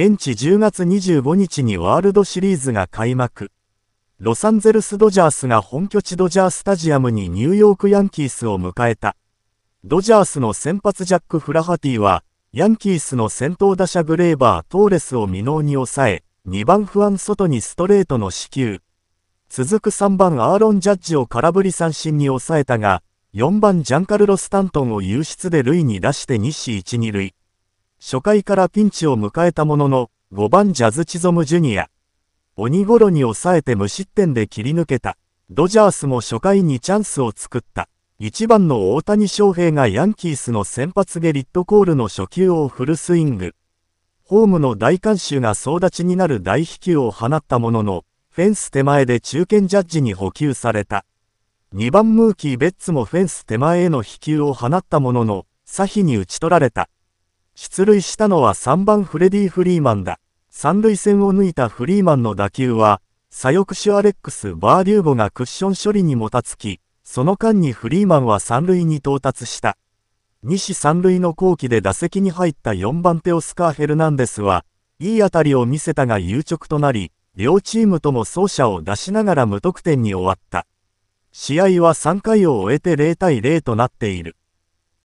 現地10月25日にワールドシリーズが開幕。ロサンゼルスドジャースが本拠地ドジャースタジアムにニューヨークヤンキースを迎えた。ドジャースの先発ジャック・フラハティは、ヤンキースの先頭打者グレーバー・トーレスを未納に抑え、2番不安外にストレートの支給。続く3番アーロン・ジャッジを空振り三振に抑えたが、4番ジャンカルロ・スタントンを優出で塁に出して2死1 2塁。初回からピンチを迎えたものの、5番ジャズ・チゾム・ジュニア。鬼ごろに抑えて無失点で切り抜けた。ドジャースも初回にチャンスを作った。1番の大谷翔平がヤンキースの先発ゲリットコールの初球をフルスイング。ホームの大観衆が総立ちになる大飛球を放ったものの、フェンス手前で中堅ジャッジに補給された。2番ムーキー・ベッツもフェンス手前への飛球を放ったものの、サヒに打ち取られた。出塁したのは3番フレディ・フリーマンだ。三塁線を抜いたフリーマンの打球は、左翼手アレックス・バーデューゴがクッション処理にもたつき、その間にフリーマンは三塁に到達した。西三塁の後期で打席に入った4番手オスカー・ヘルナンデスは、いい当たりを見せたが有直となり、両チームとも走者を出しながら無得点に終わった。試合は3回を終えて0対0となっている。